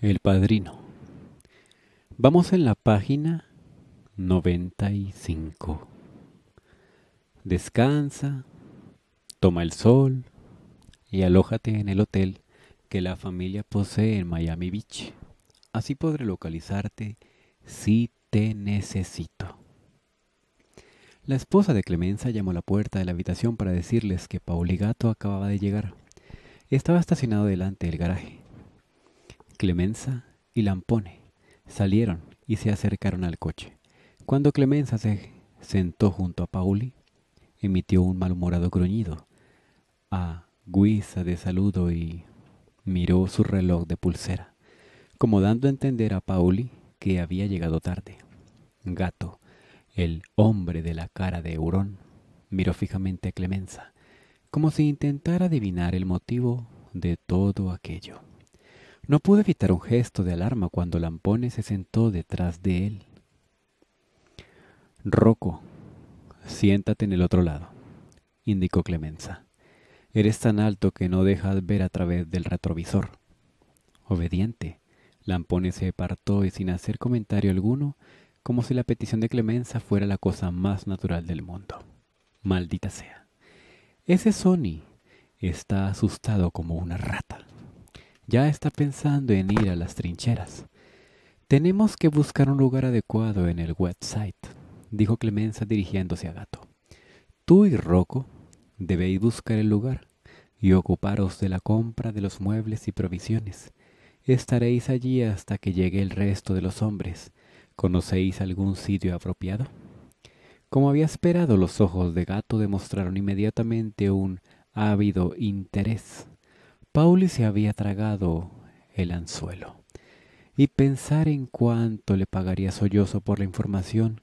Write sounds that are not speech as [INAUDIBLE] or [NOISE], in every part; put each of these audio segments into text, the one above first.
El Padrino. Vamos en la página 95. Descansa, toma el sol y alójate en el hotel que la familia posee en Miami Beach. Así podré localizarte si te necesito. La esposa de Clemenza llamó a la puerta de la habitación para decirles que Pauligato acababa de llegar. Estaba estacionado delante del garaje. Clemenza y Lampone salieron y se acercaron al coche. Cuando Clemenza se sentó junto a Pauli, emitió un malhumorado gruñido a guisa de saludo y miró su reloj de pulsera, como dando a entender a Pauli que había llegado tarde. Gato, el hombre de la cara de hurón miró fijamente a Clemenza, como si intentara adivinar el motivo de todo aquello. No pudo evitar un gesto de alarma cuando Lampone se sentó detrás de él. —Roco, siéntate en el otro lado, indicó Clemenza. Eres tan alto que no dejas ver a través del retrovisor. Obediente, Lampone se apartó y sin hacer comentario alguno, como si la petición de Clemenza fuera la cosa más natural del mundo. Maldita sea. Ese Sony está asustado como una rata ya está pensando en ir a las trincheras. Tenemos que buscar un lugar adecuado en el website, dijo Clemenza dirigiéndose a Gato. Tú y Rocco debéis buscar el lugar y ocuparos de la compra de los muebles y provisiones. Estaréis allí hasta que llegue el resto de los hombres. ¿Conocéis algún sitio apropiado? Como había esperado, los ojos de gato demostraron inmediatamente un ávido interés. Pauli se había tragado el anzuelo, y pensar en cuánto le pagaría Sollozo por la información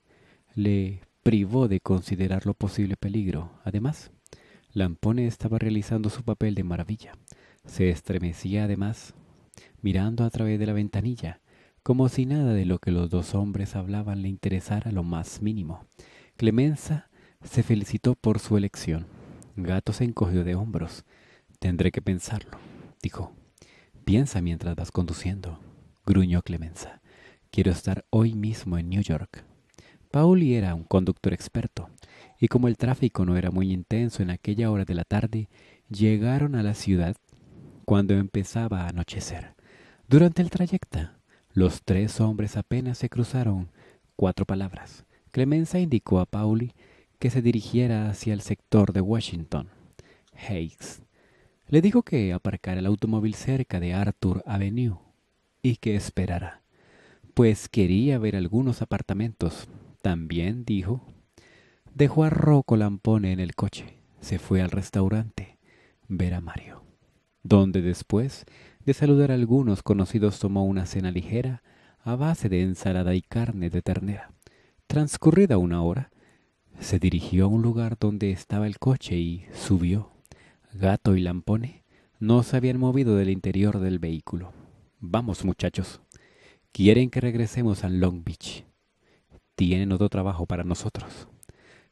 le privó de considerar lo posible peligro. Además, Lampone estaba realizando su papel de maravilla. Se estremecía además, mirando a través de la ventanilla, como si nada de lo que los dos hombres hablaban le interesara lo más mínimo. Clemenza se felicitó por su elección. Gato se encogió de hombros. Tendré que pensarlo, dijo. Piensa mientras vas conduciendo, gruñó Clemenza. Quiero estar hoy mismo en New York. Pauli era un conductor experto, y como el tráfico no era muy intenso en aquella hora de la tarde, llegaron a la ciudad cuando empezaba a anochecer. Durante el trayecto, los tres hombres apenas se cruzaron cuatro palabras. Clemenza indicó a Pauli que se dirigiera hacia el sector de Washington. Hayes le dijo que aparcara el automóvil cerca de Arthur Avenue y que esperara, pues quería ver algunos apartamentos. También dijo, dejó a Rocco Lampone en el coche, se fue al restaurante, ver a Mario, donde después de saludar a algunos conocidos tomó una cena ligera a base de ensalada y carne de ternera. Transcurrida una hora, se dirigió a un lugar donde estaba el coche y subió gato y lampone no se habían movido del interior del vehículo. Vamos, muchachos. Quieren que regresemos a Long Beach. Tienen otro trabajo para nosotros.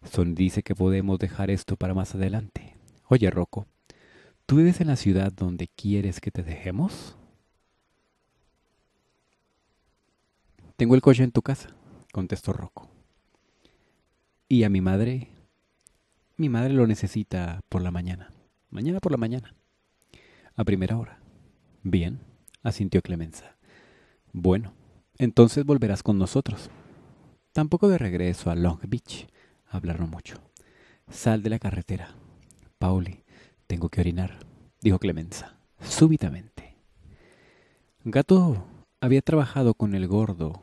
Son dice que podemos dejar esto para más adelante. Oye, Rocco, ¿tú vives en la ciudad donde quieres que te dejemos? Tengo el coche en tu casa, contestó Rocco. ¿Y a mi madre? Mi madre lo necesita por la mañana. Mañana por la mañana. A primera hora. Bien, asintió Clemenza. Bueno, entonces volverás con nosotros. Tampoco de regreso a Long Beach. Hablaron mucho. Sal de la carretera. Pauli, tengo que orinar, dijo Clemenza, súbitamente. Gato había trabajado con el gordo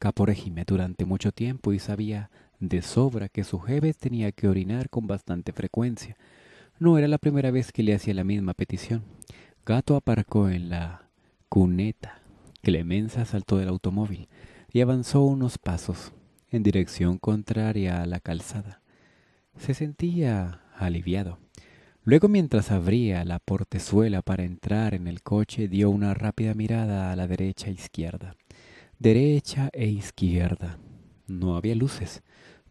Caporejime durante mucho tiempo y sabía de sobra que su jefe tenía que orinar con bastante frecuencia, no era la primera vez que le hacía la misma petición. Gato aparcó en la cuneta. Clemenza saltó del automóvil y avanzó unos pasos en dirección contraria a la calzada. Se sentía aliviado. Luego, mientras abría la portezuela para entrar en el coche, dio una rápida mirada a la derecha e izquierda. Derecha e izquierda. No había luces.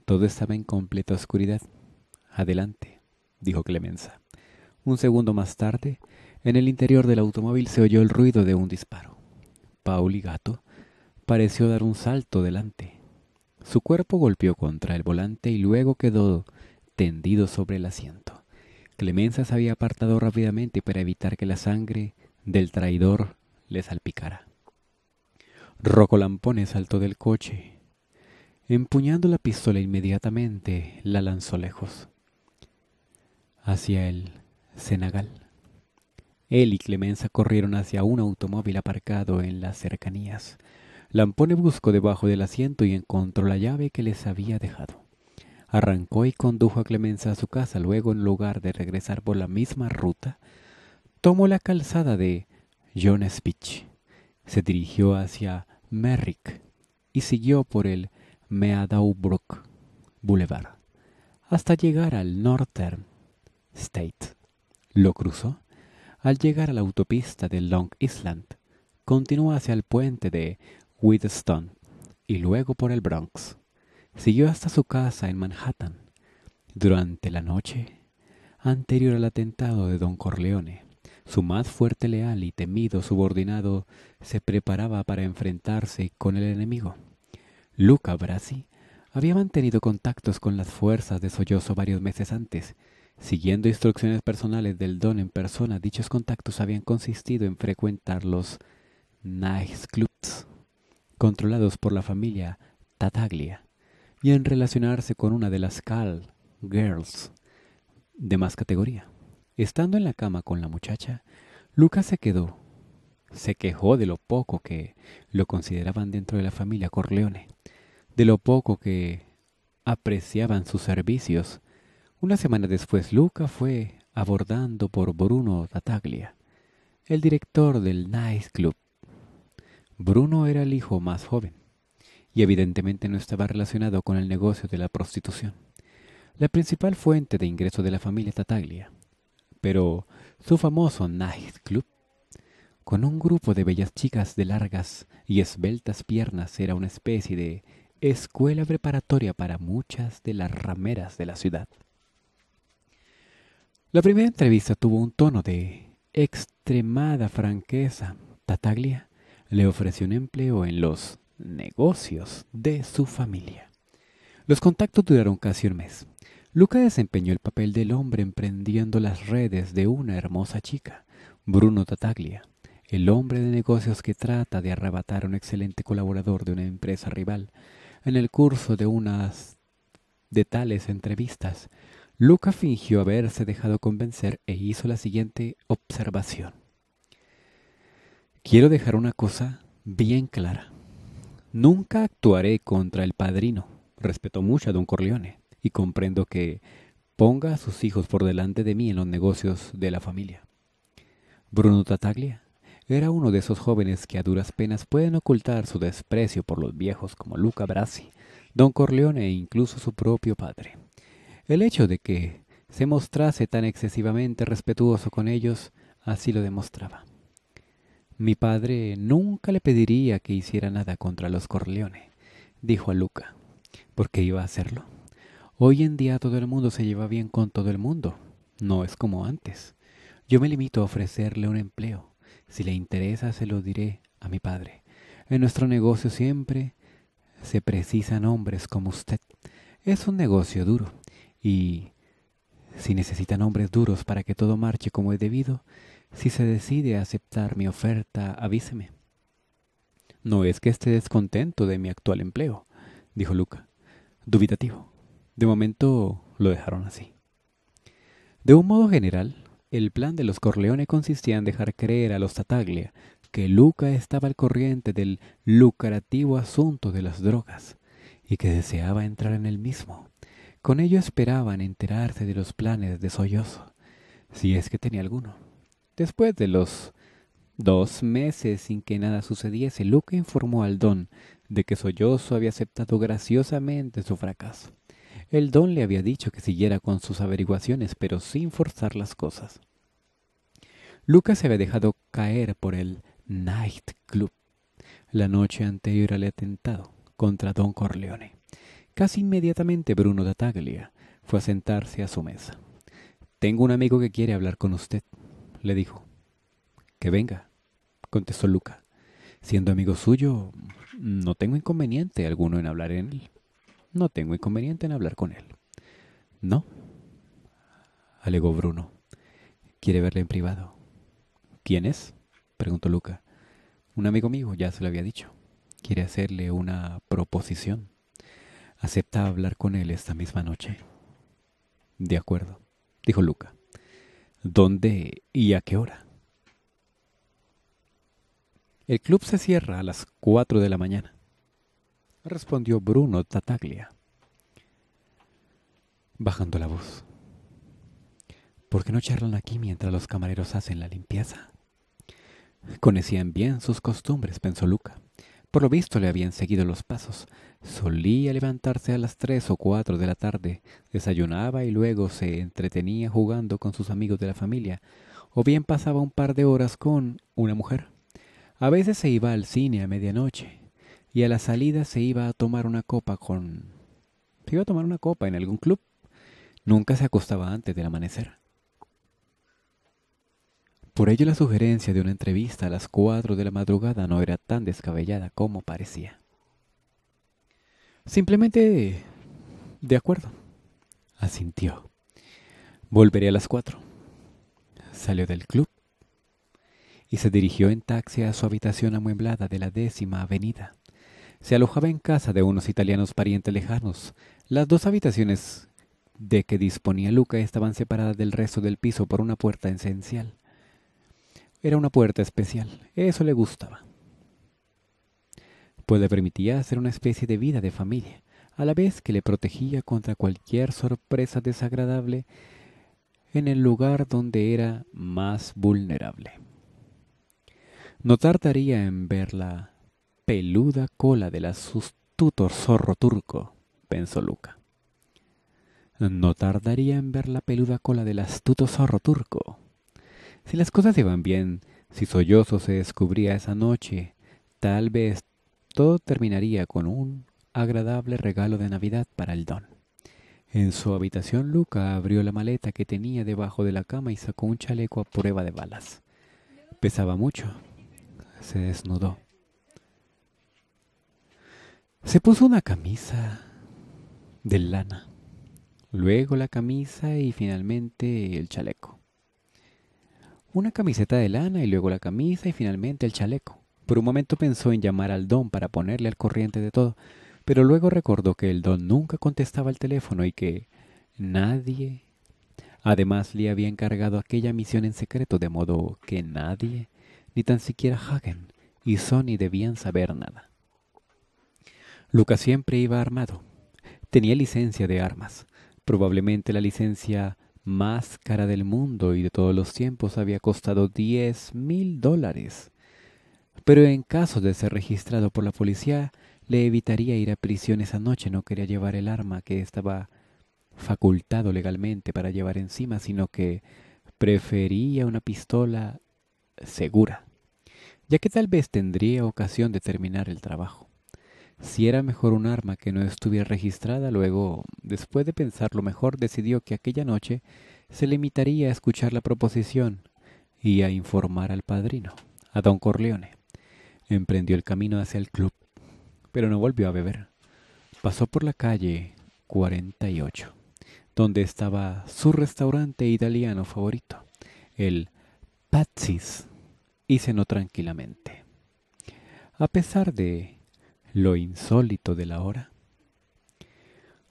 Todo estaba en completa oscuridad. Adelante dijo Clemenza. Un segundo más tarde, en el interior del automóvil se oyó el ruido de un disparo. paul y Gato pareció dar un salto delante. Su cuerpo golpeó contra el volante y luego quedó tendido sobre el asiento. Clemenza se había apartado rápidamente para evitar que la sangre del traidor le salpicara. Rocolampone saltó del coche. Empuñando la pistola inmediatamente, la lanzó lejos hacia el Senegal. Él y Clemenza corrieron hacia un automóvil aparcado en las cercanías. Lampone buscó debajo del asiento y encontró la llave que les había dejado. Arrancó y condujo a Clemenza a su casa. Luego, en lugar de regresar por la misma ruta, tomó la calzada de Jones Beach, Se dirigió hacia Merrick y siguió por el Meadowbrook Boulevard hasta llegar al Northern State. Lo cruzó. Al llegar a la autopista de Long Island, continuó hacia el puente de Wheatstone y luego por el Bronx. Siguió hasta su casa en Manhattan. Durante la noche, anterior al atentado de Don Corleone, su más fuerte leal y temido subordinado se preparaba para enfrentarse con el enemigo. Luca Brasi había mantenido contactos con las fuerzas de Sollozo varios meses antes Siguiendo instrucciones personales del don en persona, dichos contactos habían consistido en frecuentar los Clubs, controlados por la familia Tataglia y en relacionarse con una de las Cal Girls de más categoría. Estando en la cama con la muchacha, Lucas se quedó. Se quejó de lo poco que lo consideraban dentro de la familia Corleone, de lo poco que apreciaban sus servicios una semana después, Luca fue abordando por Bruno Tataglia, el director del Night Club. Bruno era el hijo más joven y evidentemente no estaba relacionado con el negocio de la prostitución, la principal fuente de ingreso de la familia Tataglia. Pero su famoso Night Club, con un grupo de bellas chicas de largas y esbeltas piernas, era una especie de escuela preparatoria para muchas de las rameras de la ciudad. La primera entrevista tuvo un tono de extremada franqueza. Tataglia le ofreció un empleo en los negocios de su familia. Los contactos duraron casi un mes. Luca desempeñó el papel del hombre emprendiendo las redes de una hermosa chica, Bruno Tataglia, el hombre de negocios que trata de arrebatar a un excelente colaborador de una empresa rival. En el curso de unas de tales entrevistas, Luca fingió haberse dejado convencer e hizo la siguiente observación. Quiero dejar una cosa bien clara. Nunca actuaré contra el padrino. Respeto mucho a don Corleone y comprendo que ponga a sus hijos por delante de mí en los negocios de la familia. Bruno Tataglia era uno de esos jóvenes que a duras penas pueden ocultar su desprecio por los viejos como Luca Brasi, don Corleone e incluso su propio padre. El hecho de que se mostrase tan excesivamente respetuoso con ellos así lo demostraba. Mi padre nunca le pediría que hiciera nada contra los Corleone, dijo a Luca, porque iba a hacerlo. Hoy en día todo el mundo se lleva bien con todo el mundo, no es como antes. Yo me limito a ofrecerle un empleo. Si le interesa, se lo diré a mi padre. En nuestro negocio siempre se precisan hombres como usted. Es un negocio duro y si necesitan hombres duros para que todo marche como es debido, si se decide aceptar mi oferta, avíseme. No es que esté descontento de mi actual empleo, dijo Luca, dubitativo. De momento lo dejaron así. De un modo general, el plan de los Corleone consistía en dejar creer a los Tataglia que Luca estaba al corriente del lucrativo asunto de las drogas y que deseaba entrar en el mismo. Con ello esperaban enterarse de los planes de Sollozo, si es que tenía alguno. Después de los dos meses sin que nada sucediese, Luca informó al don de que Sollozo había aceptado graciosamente su fracaso. El don le había dicho que siguiera con sus averiguaciones, pero sin forzar las cosas. Lucas se había dejado caer por el Night Club la noche anterior al atentado contra Don Corleone. Casi inmediatamente Bruno de Dataglia fue a sentarse a su mesa. Tengo un amigo que quiere hablar con usted, le dijo. Que venga, contestó Luca. Siendo amigo suyo, no tengo inconveniente alguno en hablar en él. No tengo inconveniente en hablar con él. No, alegó Bruno. Quiere verle en privado. ¿Quién es? preguntó Luca. Un amigo mío, ya se lo había dicho. Quiere hacerle una proposición acepta hablar con él esta misma noche. De acuerdo, dijo Luca. ¿Dónde y a qué hora? El club se cierra a las cuatro de la mañana, respondió Bruno Tataglia, bajando la voz. ¿Por qué no charlan aquí mientras los camareros hacen la limpieza? Conocían bien sus costumbres, pensó Luca, por lo visto le habían seguido los pasos. Solía levantarse a las tres o cuatro de la tarde, desayunaba y luego se entretenía jugando con sus amigos de la familia, o bien pasaba un par de horas con una mujer. A veces se iba al cine a medianoche, y a la salida se iba a tomar una copa con... se iba a tomar una copa en algún club. Nunca se acostaba antes del amanecer. Por ello la sugerencia de una entrevista a las cuatro de la madrugada no era tan descabellada como parecía. Simplemente... De acuerdo. Asintió. Volveré a las cuatro. Salió del club y se dirigió en taxi a su habitación amueblada de la décima avenida. Se alojaba en casa de unos italianos parientes lejanos. Las dos habitaciones de que disponía Luca estaban separadas del resto del piso por una puerta esencial. Era una puerta especial, eso le gustaba. Pues le permitía hacer una especie de vida de familia, a la vez que le protegía contra cualquier sorpresa desagradable en el lugar donde era más vulnerable. No tardaría en ver la peluda cola del astuto zorro turco, pensó Luca. No tardaría en ver la peluda cola del astuto zorro turco, si las cosas iban bien, si sollozo se descubría esa noche, tal vez todo terminaría con un agradable regalo de Navidad para el don. En su habitación, Luca abrió la maleta que tenía debajo de la cama y sacó un chaleco a prueba de balas. Pesaba mucho. Se desnudó. Se puso una camisa de lana, luego la camisa y finalmente el chaleco. Una camiseta de lana y luego la camisa y finalmente el chaleco. Por un momento pensó en llamar al don para ponerle al corriente de todo, pero luego recordó que el don nunca contestaba el teléfono y que nadie... Además le había encargado aquella misión en secreto, de modo que nadie, ni tan siquiera Hagen y Sony, debían saber nada. Lucas siempre iba armado. Tenía licencia de armas, probablemente la licencia más cara del mundo y de todos los tiempos había costado 10 mil dólares. Pero en caso de ser registrado por la policía, le evitaría ir a prisión esa noche. No quería llevar el arma que estaba facultado legalmente para llevar encima, sino que prefería una pistola segura, ya que tal vez tendría ocasión de terminar el trabajo. Si era mejor un arma que no estuviera registrada, luego, después de pensarlo mejor, decidió que aquella noche se limitaría a escuchar la proposición y a informar al padrino, a don Corleone. Emprendió el camino hacia el club, pero no volvió a beber. Pasó por la calle 48, donde estaba su restaurante italiano favorito, el Patsis, y cenó tranquilamente. A pesar de lo insólito de la hora.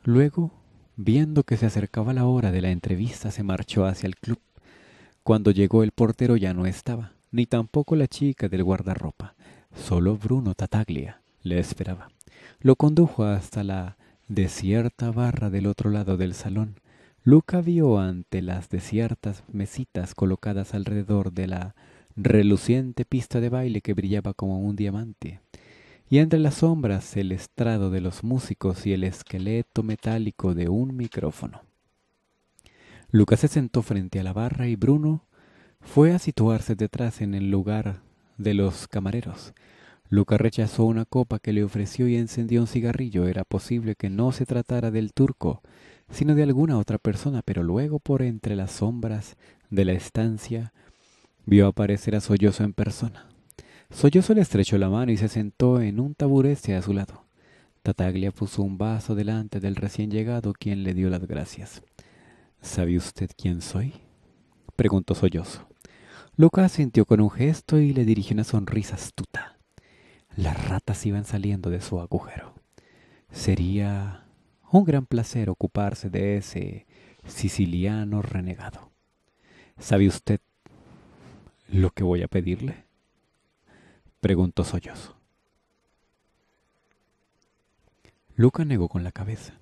Luego, viendo que se acercaba la hora de la entrevista, se marchó hacia el club. Cuando llegó el portero ya no estaba, ni tampoco la chica del guardarropa. Solo Bruno Tataglia le esperaba. Lo condujo hasta la desierta barra del otro lado del salón. Luca vio ante las desiertas mesitas colocadas alrededor de la reluciente pista de baile que brillaba como un diamante y entre las sombras el estrado de los músicos y el esqueleto metálico de un micrófono. Lucas se sentó frente a la barra y Bruno fue a situarse detrás en el lugar de los camareros. Lucas rechazó una copa que le ofreció y encendió un cigarrillo. Era posible que no se tratara del turco, sino de alguna otra persona, pero luego por entre las sombras de la estancia vio aparecer a Sollozo en persona. Sollozo le estrechó la mano y se sentó en un taburete a su lado. Tataglia puso un vaso delante del recién llegado, quien le dio las gracias. ¿Sabe usted quién soy? preguntó Sollozo. Lucas sintió con un gesto y le dirigió una sonrisa astuta. Las ratas iban saliendo de su agujero. Sería un gran placer ocuparse de ese siciliano renegado. ¿Sabe usted lo que voy a pedirle? preguntó sollozo. Luca negó con la cabeza.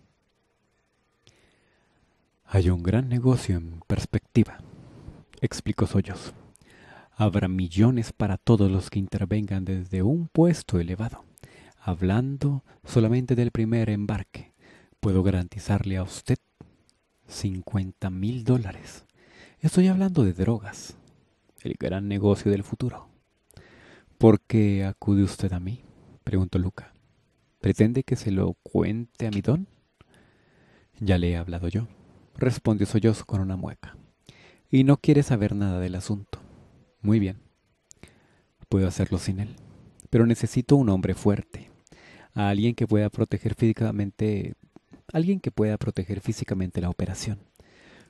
Hay un gran negocio en perspectiva, explicó Sollozo. Habrá millones para todos los que intervengan desde un puesto elevado. Hablando solamente del primer embarque, puedo garantizarle a usted 50 mil dólares. Estoy hablando de drogas, el gran negocio del futuro. ¿Por qué acude usted a mí? preguntó Luca. ¿Pretende que se lo cuente a mi don? Ya le he hablado yo, respondió Sollozo con una mueca. Y no quiere saber nada del asunto. Muy bien. Puedo hacerlo sin él, pero necesito un hombre fuerte, alguien que pueda proteger físicamente, alguien que pueda proteger físicamente la operación.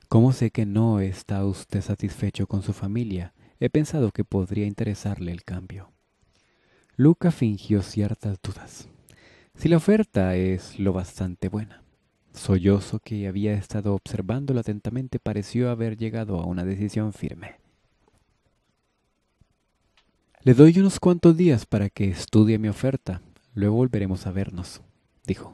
Como sé que no está usted satisfecho con su familia, he pensado que podría interesarle el cambio. Luca fingió ciertas dudas. Si la oferta es lo bastante buena. Sollozo, que había estado observándolo atentamente, pareció haber llegado a una decisión firme. Le doy unos cuantos días para que estudie mi oferta. Luego volveremos a vernos, dijo.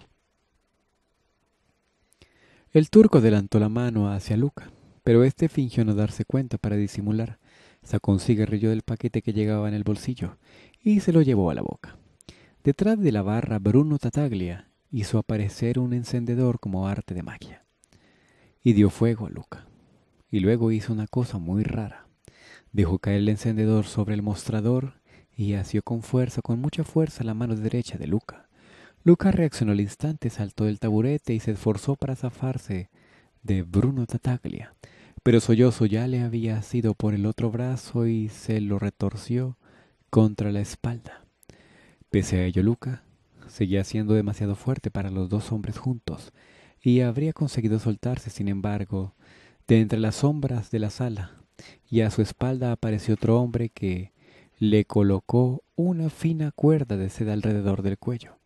El turco adelantó la mano hacia Luca, pero este fingió no darse cuenta para disimular. Sacó un cigarrillo del paquete que llegaba en el bolsillo y se lo llevó a la boca. Detrás de la barra, Bruno Tataglia hizo aparecer un encendedor como arte de magia y dio fuego a Luca. Y luego hizo una cosa muy rara. Dejó caer el encendedor sobre el mostrador y asió con fuerza, con mucha fuerza, la mano derecha de Luca. Luca reaccionó al instante, saltó del taburete y se esforzó para zafarse de Bruno Tataglia pero sollozo ya le había sido por el otro brazo y se lo retorció contra la espalda. Pese a ello, Luca seguía siendo demasiado fuerte para los dos hombres juntos, y habría conseguido soltarse, sin embargo, de entre las sombras de la sala, y a su espalda apareció otro hombre que le colocó una fina cuerda de seda alrededor del cuello.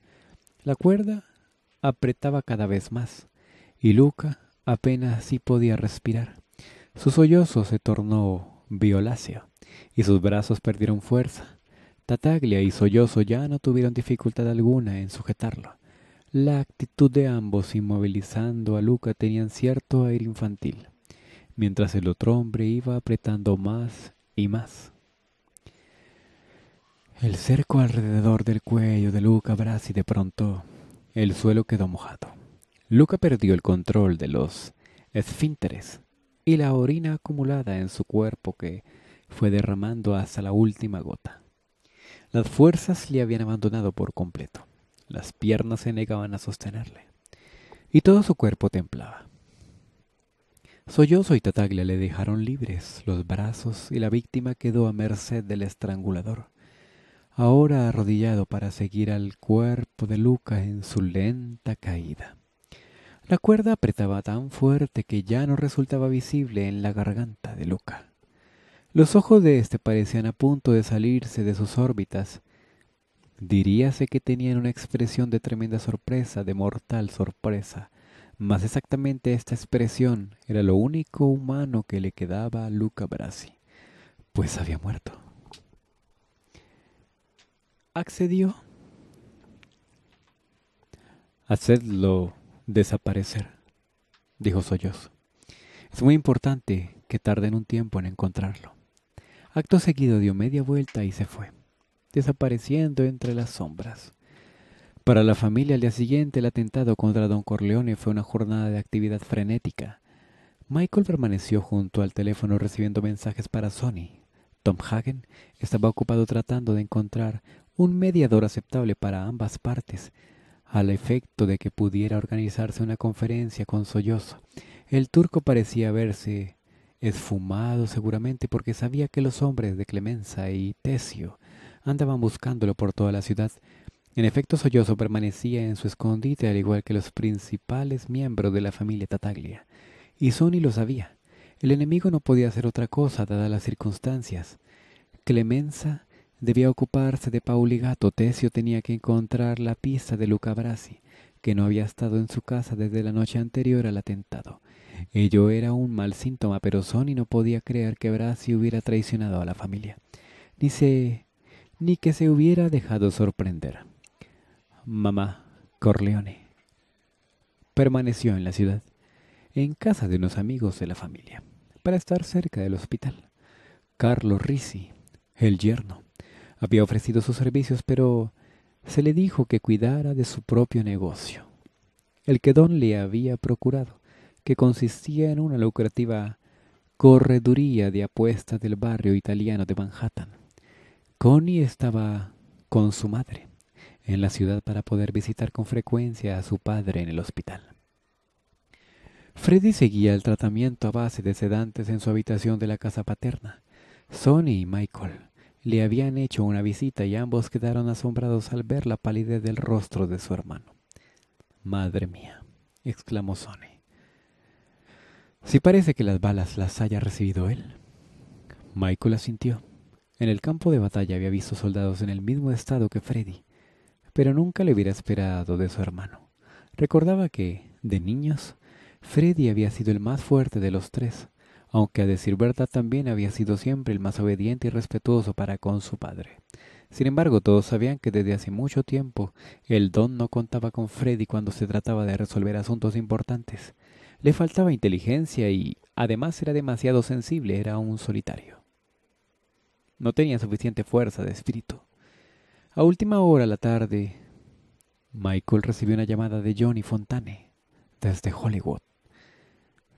La cuerda apretaba cada vez más, y Luca apenas sí podía respirar. Su sollozo se tornó violáceo y sus brazos perdieron fuerza. Tataglia y sollozo ya no tuvieron dificultad alguna en sujetarlo. La actitud de ambos inmovilizando a Luca tenían cierto aire infantil, mientras el otro hombre iba apretando más y más. El cerco alrededor del cuello de Luca y de pronto el suelo quedó mojado. Luca perdió el control de los esfínteres y la orina acumulada en su cuerpo que fue derramando hasta la última gota. Las fuerzas le habían abandonado por completo. Las piernas se negaban a sostenerle. Y todo su cuerpo templaba. Sollozo y Tataglia le dejaron libres los brazos y la víctima quedó a merced del estrangulador. Ahora arrodillado para seguir al cuerpo de Luca en su lenta caída. La cuerda apretaba tan fuerte que ya no resultaba visible en la garganta de Luca. Los ojos de éste parecían a punto de salirse de sus órbitas. Diríase que tenían una expresión de tremenda sorpresa, de mortal sorpresa. Más exactamente esta expresión era lo único humano que le quedaba a Luca Brasi, pues había muerto. Accedió. Hacedlo, desaparecer, dijo Solloz. Es muy importante que tarden un tiempo en encontrarlo. Acto seguido dio media vuelta y se fue, desapareciendo entre las sombras. Para la familia al día siguiente el atentado contra don Corleone fue una jornada de actividad frenética. Michael permaneció junto al teléfono recibiendo mensajes para Sony. Tom Hagen estaba ocupado tratando de encontrar un mediador aceptable para ambas partes, al efecto de que pudiera organizarse una conferencia con sollozo. El turco parecía verse esfumado seguramente porque sabía que los hombres de Clemenza y Tesio andaban buscándolo por toda la ciudad. En efecto, Sollozo permanecía en su escondite al igual que los principales miembros de la familia Tataglia. Y Sony lo sabía. El enemigo no podía hacer otra cosa dadas las circunstancias. Clemenza Debía ocuparse de Gato. Tesio tenía que encontrar la pista de Luca Brasi, que no había estado en su casa desde la noche anterior al atentado. Ello era un mal síntoma, pero Sony no podía creer que Brasi hubiera traicionado a la familia. Ni ni que se hubiera dejado sorprender. Mamá Corleone permaneció en la ciudad, en casa de unos amigos de la familia, para estar cerca del hospital. Carlos Risi, el yerno, había ofrecido sus servicios, pero se le dijo que cuidara de su propio negocio, el que Don le había procurado, que consistía en una lucrativa correduría de apuestas del barrio italiano de Manhattan. Connie estaba con su madre en la ciudad para poder visitar con frecuencia a su padre en el hospital. Freddy seguía el tratamiento a base de sedantes en su habitación de la casa paterna. Sonny y Michael le habían hecho una visita y ambos quedaron asombrados al ver la palidez del rostro de su hermano. Madre mía, exclamó Sony. Si parece que las balas las haya recibido él. Michael asintió. En el campo de batalla había visto soldados en el mismo estado que Freddy, pero nunca le hubiera esperado de su hermano. Recordaba que, de niños, Freddy había sido el más fuerte de los tres, aunque a decir verdad también había sido siempre el más obediente y respetuoso para con su padre. Sin embargo, todos sabían que desde hace mucho tiempo el don no contaba con Freddy cuando se trataba de resolver asuntos importantes. Le faltaba inteligencia y, además, era demasiado sensible, era un solitario. No tenía suficiente fuerza de espíritu. A última hora de la tarde, Michael recibió una llamada de Johnny Fontane desde Hollywood.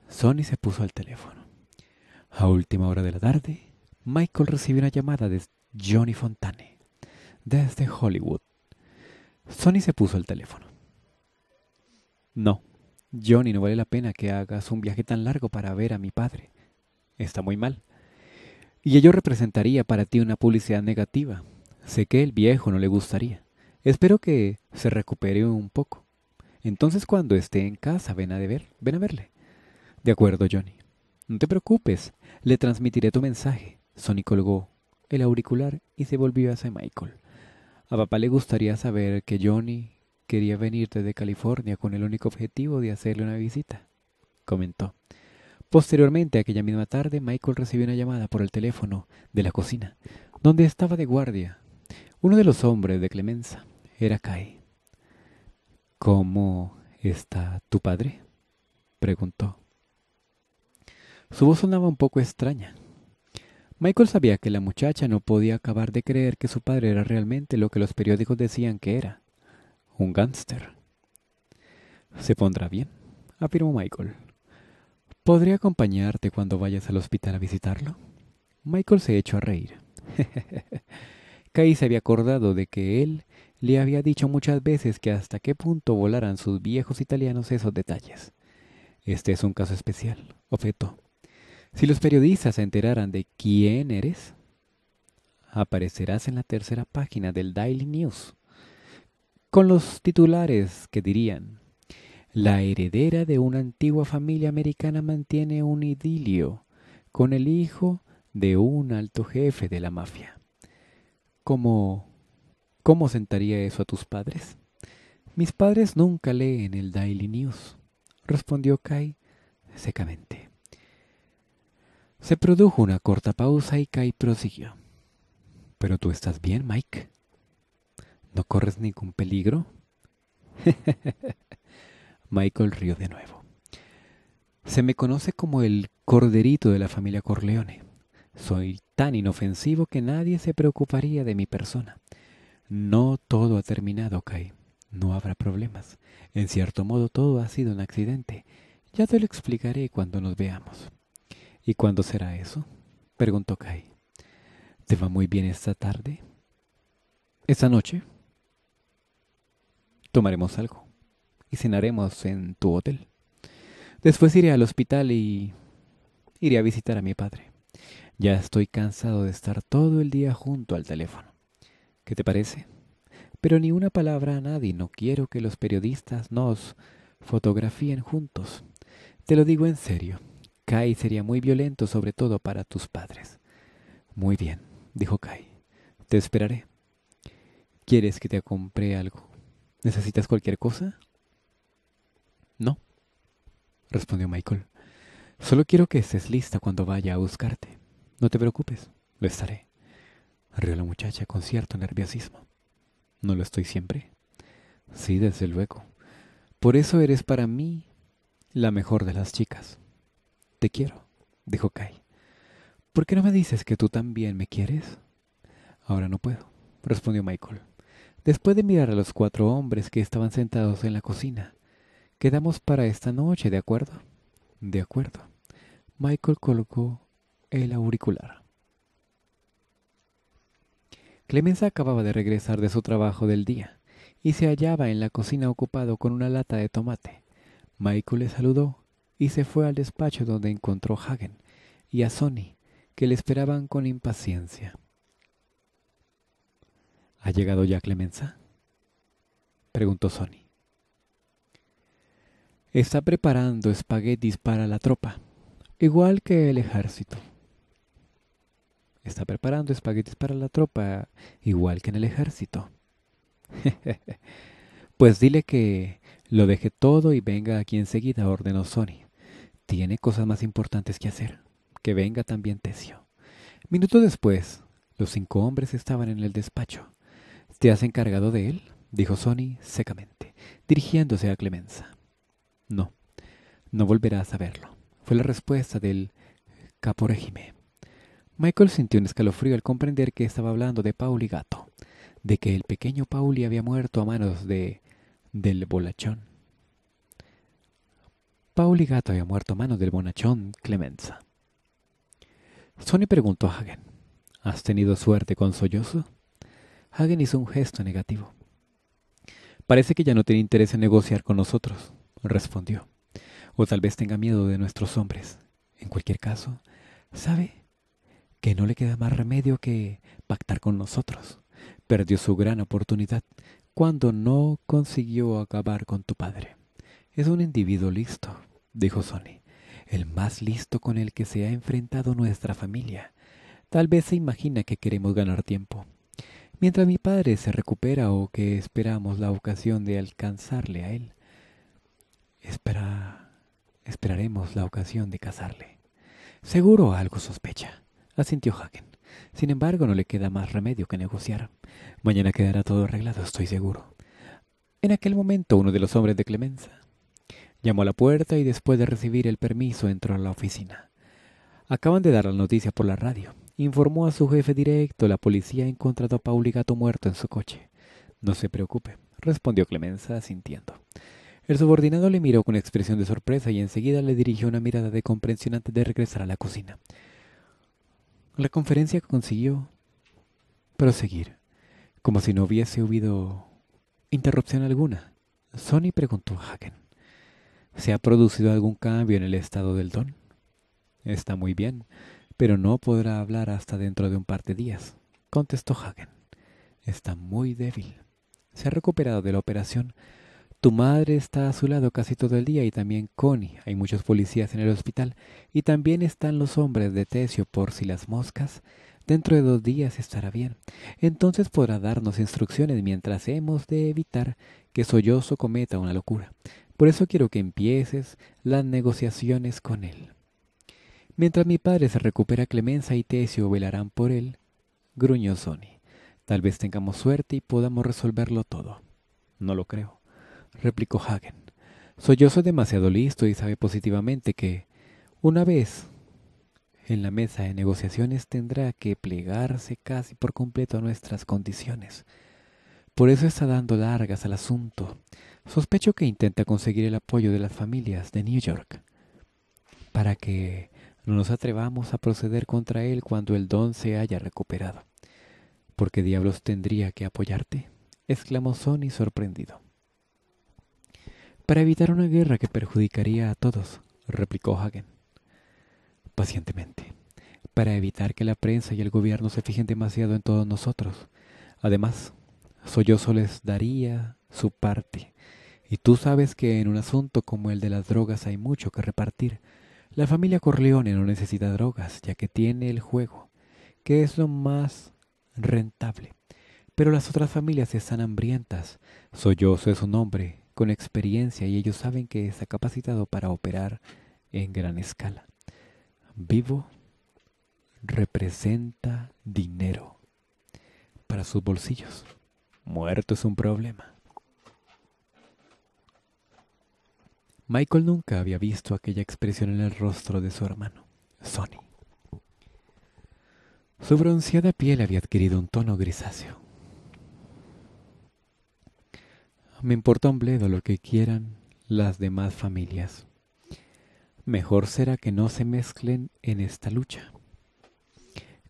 Sonny se puso al teléfono. A última hora de la tarde, Michael recibió una llamada de Johnny Fontane, desde Hollywood. Sonny se puso el teléfono. No, Johnny, no vale la pena que hagas un viaje tan largo para ver a mi padre. Está muy mal. Y ello representaría para ti una publicidad negativa. Sé que el viejo no le gustaría. Espero que se recupere un poco. Entonces cuando esté en casa, ven a, deber, ven a verle. De acuerdo, Johnny. No te preocupes. Le transmitiré tu mensaje. Sonny colgó el auricular y se volvió hacia Michael. A papá le gustaría saber que Johnny quería venir desde California con el único objetivo de hacerle una visita, comentó. Posteriormente, aquella misma tarde, Michael recibió una llamada por el teléfono de la cocina, donde estaba de guardia. Uno de los hombres de Clemenza era Kai. ¿Cómo está tu padre? preguntó. Su voz sonaba un poco extraña. Michael sabía que la muchacha no podía acabar de creer que su padre era realmente lo que los periódicos decían que era, un gángster. Se pondrá bien, afirmó Michael. ¿Podría acompañarte cuando vayas al hospital a visitarlo? Michael se echó a reír. Kai [LAUGHS] se había acordado de que él le había dicho muchas veces que hasta qué punto volaran sus viejos italianos esos detalles. Este es un caso especial, objetó. Si los periodistas se enteraran de quién eres, aparecerás en la tercera página del Daily News, con los titulares que dirían, la heredera de una antigua familia americana mantiene un idilio con el hijo de un alto jefe de la mafia. ¿Cómo, cómo sentaría eso a tus padres? Mis padres nunca leen el Daily News, respondió Kai secamente. Se produjo una corta pausa y Kai prosiguió. Pero tú estás bien, Mike. ¿No corres ningún peligro? [LAUGHS] Michael rió de nuevo. Se me conoce como el corderito de la familia Corleone. Soy tan inofensivo que nadie se preocuparía de mi persona. No todo ha terminado, Kai. No habrá problemas. En cierto modo todo ha sido un accidente. Ya te lo explicaré cuando nos veamos. ¿Y cuándo será eso? preguntó Kai. ¿Te va muy bien esta tarde? Esta noche tomaremos algo y cenaremos en tu hotel. Después iré al hospital y iré a visitar a mi padre. Ya estoy cansado de estar todo el día junto al teléfono. ¿Qué te parece? Pero ni una palabra a nadie. No quiero que los periodistas nos fotografíen juntos. Te lo digo en serio. Kai sería muy violento, sobre todo para tus padres. Muy bien, dijo Kai. Te esperaré. ¿Quieres que te compre algo? ¿Necesitas cualquier cosa? No, respondió Michael. Solo quiero que estés lista cuando vaya a buscarte. No te preocupes, lo estaré. Rió la muchacha con cierto nerviosismo. ¿No lo estoy siempre? Sí, desde luego. Por eso eres para mí la mejor de las chicas. Te quiero, dijo Kai. ¿Por qué no me dices que tú también me quieres? Ahora no puedo, respondió Michael. Después de mirar a los cuatro hombres que estaban sentados en la cocina, quedamos para esta noche, ¿de acuerdo? De acuerdo. Michael colocó el auricular. Clemenza acababa de regresar de su trabajo del día y se hallaba en la cocina ocupado con una lata de tomate. Michael le saludó y se fue al despacho donde encontró Hagen y a Sony que le esperaban con impaciencia. ¿Ha llegado ya Clemenza? preguntó Sony Está preparando espaguetis para la tropa, igual que el ejército. Está preparando espaguetis para la tropa, igual que en el ejército. [LAUGHS] pues dile que lo deje todo y venga aquí enseguida, ordenó Sony tiene cosas más importantes que hacer. Que venga también Tecio. Minutos después, los cinco hombres estaban en el despacho. ¿Te has encargado de él? dijo Sonny secamente, dirigiéndose a Clemenza. No, no volverá a saberlo. Fue la respuesta del caporégime. Michael sintió un escalofrío al comprender que estaba hablando de Pauli Gato, de que el pequeño Pauli había muerto a manos de... del bolachón y Gato había muerto a manos del bonachón Clemenza. Sony preguntó a Hagen, ¿has tenido suerte con Sollozo? Hagen hizo un gesto negativo. Parece que ya no tiene interés en negociar con nosotros, respondió. O tal vez tenga miedo de nuestros hombres. En cualquier caso, sabe que no le queda más remedio que pactar con nosotros. Perdió su gran oportunidad cuando no consiguió acabar con tu padre. Es un individuo listo dijo Sony, el más listo con el que se ha enfrentado nuestra familia. Tal vez se imagina que queremos ganar tiempo. Mientras mi padre se recupera o que esperamos la ocasión de alcanzarle a él. Espera, esperaremos la ocasión de casarle. Seguro algo sospecha, asintió Hagen. Sin embargo, no le queda más remedio que negociar. Mañana quedará todo arreglado, estoy seguro. En aquel momento uno de los hombres de Clemenza Llamó a la puerta y después de recibir el permiso entró a la oficina. Acaban de dar la noticia por la radio. Informó a su jefe directo, la policía ha encontrado a Pauli Gato muerto en su coche. No se preocupe, respondió Clemenza sintiendo. El subordinado le miró con expresión de sorpresa y enseguida le dirigió una mirada de comprensión antes de regresar a la cocina. La conferencia consiguió proseguir, como si no hubiese habido interrupción alguna. Sonny preguntó a Hagen. ¿Se ha producido algún cambio en el estado del don? Está muy bien, pero no podrá hablar hasta dentro de un par de días, contestó Hagen. Está muy débil. Se ha recuperado de la operación. Tu madre está a su lado casi todo el día y también Connie. Hay muchos policías en el hospital y también están los hombres de Tesio por si las moscas. Dentro de dos días estará bien. Entonces podrá darnos instrucciones mientras hemos de evitar que Sollozo cometa una locura. Por eso quiero que empieces las negociaciones con él. Mientras mi padre se recupera, Clemenza y Tesio velarán por él, gruñó Sony. Tal vez tengamos suerte y podamos resolverlo todo. No lo creo, replicó Hagen. yo, soy demasiado listo y sabe positivamente que, una vez en la mesa de negociaciones, tendrá que plegarse casi por completo a nuestras condiciones. Por eso está dando largas al asunto. Sospecho que intenta conseguir el apoyo de las familias de New York para que no nos atrevamos a proceder contra él cuando el don se haya recuperado. ¿Por qué diablos tendría que apoyarte? exclamó sony sorprendido. Para evitar una guerra que perjudicaría a todos, replicó Hagen. Pacientemente, para evitar que la prensa y el gobierno se fijen demasiado en todos nosotros. Además, Sollozo les daría su parte y tú sabes que en un asunto como el de las drogas hay mucho que repartir. La familia Corleone no necesita drogas, ya que tiene el juego, que es lo más rentable. Pero las otras familias están hambrientas. Sollozo es un hombre con experiencia y ellos saben que está capacitado para operar en gran escala. Vivo representa dinero para sus bolsillos. Muerto es un problema. Michael nunca había visto aquella expresión en el rostro de su hermano, Sonny. Su bronceada piel había adquirido un tono grisáceo. Me importa un bledo lo que quieran las demás familias. Mejor será que no se mezclen en esta lucha.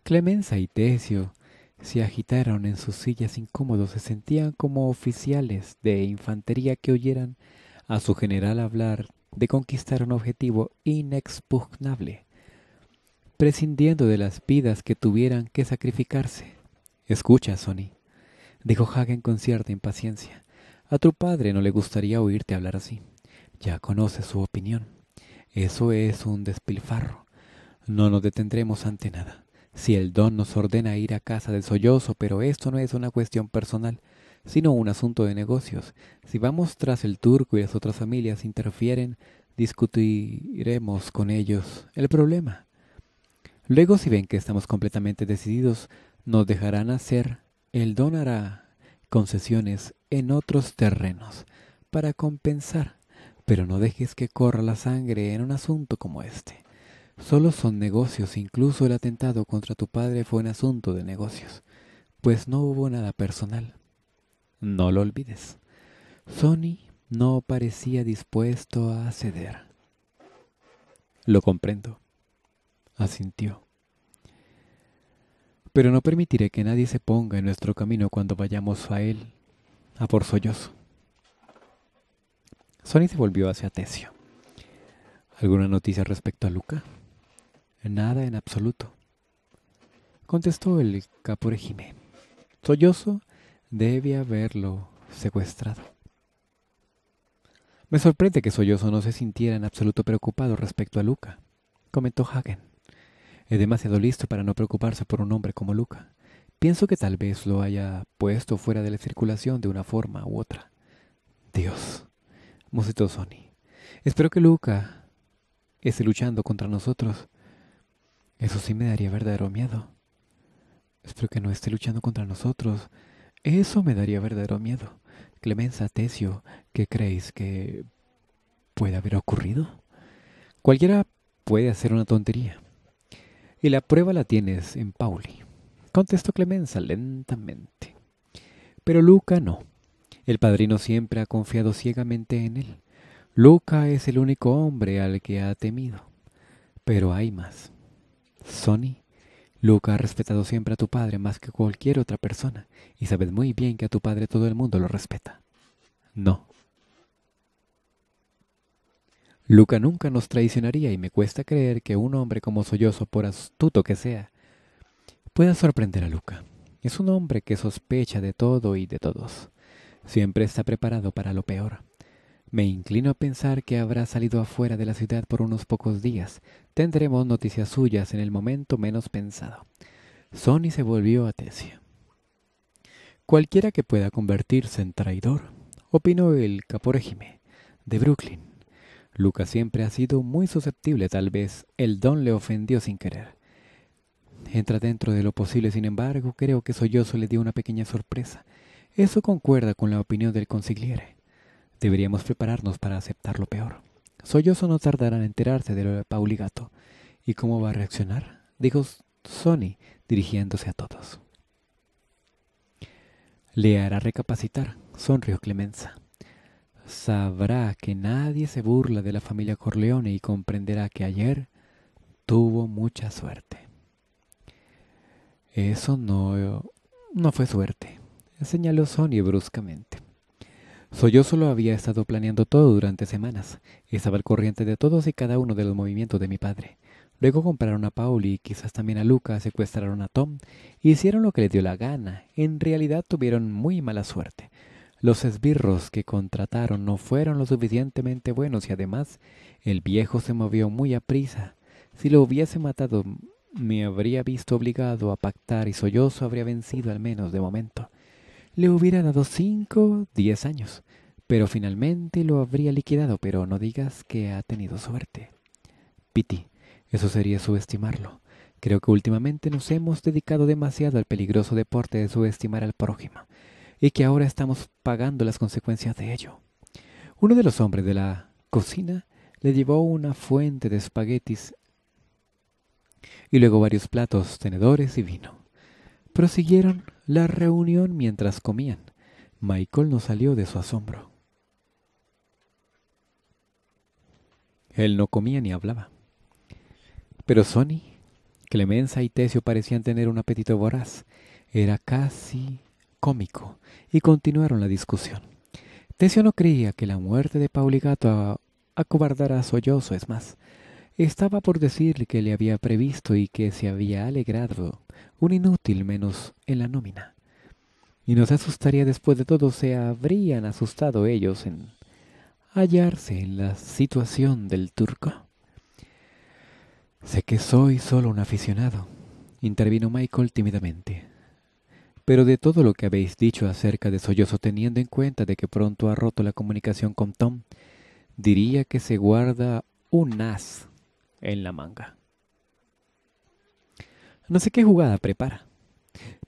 Clemenza y Tecio se agitaron en sus sillas incómodos, se sentían como oficiales de infantería que oyeran a su general hablar de conquistar un objetivo inexpugnable, prescindiendo de las vidas que tuvieran que sacrificarse. Escucha, Sonny, dijo Hagen con cierta impaciencia. A tu padre no le gustaría oírte hablar así. Ya conoces su opinión. Eso es un despilfarro. No nos detendremos ante nada. Si el don nos ordena ir a casa del sollozo, pero esto no es una cuestión personal sino un asunto de negocios. Si vamos tras el turco y las otras familias interfieren, discutiremos con ellos el problema. Luego, si ven que estamos completamente decididos, nos dejarán hacer, el donará concesiones en otros terrenos para compensar, pero no dejes que corra la sangre en un asunto como este. Solo son negocios, incluso el atentado contra tu padre fue un asunto de negocios, pues no hubo nada personal. No lo olvides. Sony no parecía dispuesto a ceder. Lo comprendo, asintió. Pero no permitiré que nadie se ponga en nuestro camino cuando vayamos a él, a por sollozo. Sony se volvió hacia Tesio. ¿Alguna noticia respecto a Luca? Nada en absoluto, contestó el caporejime. Sollozo debe haberlo secuestrado. Me sorprende que Sollozo no se sintiera en absoluto preocupado respecto a Luca, comentó Hagen. Es demasiado listo para no preocuparse por un hombre como Luca. Pienso que tal vez lo haya puesto fuera de la circulación de una forma u otra. Dios, musitó Sony. Espero que Luca esté luchando contra nosotros. Eso sí me daría verdadero miedo. Espero que no esté luchando contra nosotros. Eso me daría verdadero miedo. Clemenza Tesio, ¿qué creéis que puede haber ocurrido? Cualquiera puede hacer una tontería. Y la prueba la tienes en Pauli, contestó Clemenza lentamente. Pero Luca no. El padrino siempre ha confiado ciegamente en él. Luca es el único hombre al que ha temido. Pero hay más. Sonny Luca ha respetado siempre a tu padre más que cualquier otra persona, y sabes muy bien que a tu padre todo el mundo lo respeta. No. Luca nunca nos traicionaría y me cuesta creer que un hombre como Sollozo, por astuto que sea, pueda sorprender a Luca. Es un hombre que sospecha de todo y de todos. Siempre está preparado para lo peor. Me inclino a pensar que habrá salido afuera de la ciudad por unos pocos días. Tendremos noticias suyas en el momento menos pensado. Sonny se volvió a Tesia. Cualquiera que pueda convertirse en traidor, opinó el caporégime de Brooklyn. Lucas siempre ha sido muy susceptible, tal vez el don le ofendió sin querer. Entra dentro de lo posible, sin embargo, creo que Sollozo le dio una pequeña sorpresa. Eso concuerda con la opinión del consigliere. Deberíamos prepararnos para aceptar lo peor. Sollozo no tardarán en enterarse de lo y ¿Y cómo va a reaccionar? Dijo Sony, dirigiéndose a todos. Le hará recapacitar, sonrió Clemenza. Sabrá que nadie se burla de la familia Corleone y comprenderá que ayer tuvo mucha suerte. Eso no, no fue suerte, señaló Sony bruscamente. Soyoso lo había estado planeando todo durante semanas. Estaba al corriente de todos y cada uno de los movimientos de mi padre. Luego compraron a Pauli y quizás también a Luca, secuestraron a Tom, hicieron lo que les dio la gana. En realidad tuvieron muy mala suerte. Los esbirros que contrataron no fueron lo suficientemente buenos y además el viejo se movió muy a prisa. Si lo hubiese matado me habría visto obligado a pactar y Sollozo habría vencido al menos de momento le hubiera dado 5, diez años, pero finalmente lo habría liquidado, pero no digas que ha tenido suerte. Piti, eso sería subestimarlo. Creo que últimamente nos hemos dedicado demasiado al peligroso deporte de subestimar al prójimo, y que ahora estamos pagando las consecuencias de ello. Uno de los hombres de la cocina le llevó una fuente de espaguetis y luego varios platos, tenedores y vino. Prosiguieron la reunión mientras comían. Michael no salió de su asombro. Él no comía ni hablaba. Pero Sonny, Clemenza y Tesio parecían tener un apetito voraz. Era casi cómico y continuaron la discusión. Tesio no creía que la muerte de Gato acobardara a sollozo, es más, estaba por decirle que le había previsto y que se había alegrado un inútil menos en la nómina. Y nos asustaría después de todo, se habrían asustado ellos en hallarse en la situación del turco. Sé que soy solo un aficionado, intervino Michael tímidamente. Pero de todo lo que habéis dicho acerca de Sollozo, teniendo en cuenta de que pronto ha roto la comunicación con Tom, diría que se guarda un as en la manga. No sé qué jugada prepara.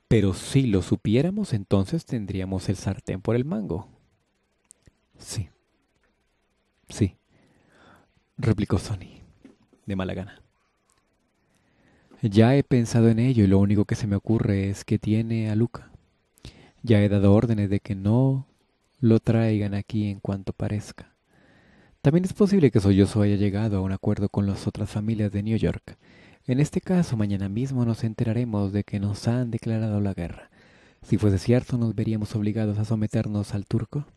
Pero si lo supiéramos, entonces tendríamos el sartén por el mango. Sí. Sí. Replicó Sony, de mala gana. Ya he pensado en ello y lo único que se me ocurre es que tiene a Luca. Ya he dado órdenes de que no lo traigan aquí en cuanto parezca. También es posible que Soyoso haya llegado a un acuerdo con las otras familias de New York en este caso, mañana mismo nos enteraremos de que nos han declarado la guerra. Si fuese cierto, nos veríamos obligados a someternos al turco.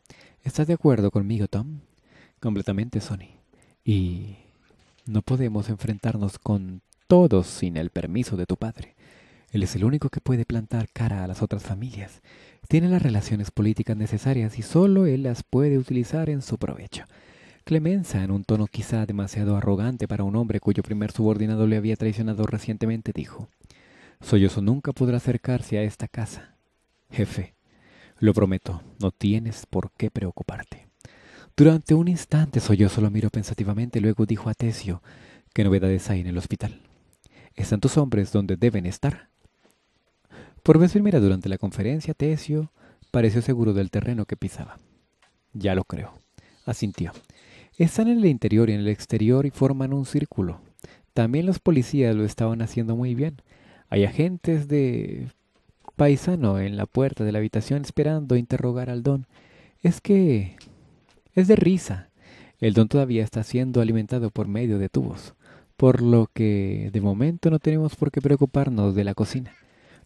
¿Estás de acuerdo conmigo, Tom? Completamente, Sonny. Y no podemos enfrentarnos con todos sin el permiso de tu padre. Él es el único que puede plantar cara a las otras familias. Tiene las relaciones políticas necesarias y solo él las puede utilizar en su provecho. Clemenza, en un tono quizá demasiado arrogante para un hombre cuyo primer subordinado le había traicionado recientemente, dijo, Sollozo nunca podrá acercarse a esta casa. Jefe, lo prometo, no tienes por qué preocuparte. Durante un instante Sollozo lo miró pensativamente, luego dijo a Tesio, ¿qué novedades hay en el hospital? ¿Están tus hombres donde deben estar? Por vez primera durante la conferencia, Tesio pareció seguro del terreno que pisaba. Ya lo creo, asintió, están en el interior y en el exterior y forman un círculo. También los policías lo estaban haciendo muy bien. Hay agentes de paisano en la puerta de la habitación esperando interrogar al don. Es que... es de risa. El don todavía está siendo alimentado por medio de tubos, por lo que de momento no tenemos por qué preocuparnos de la cocina.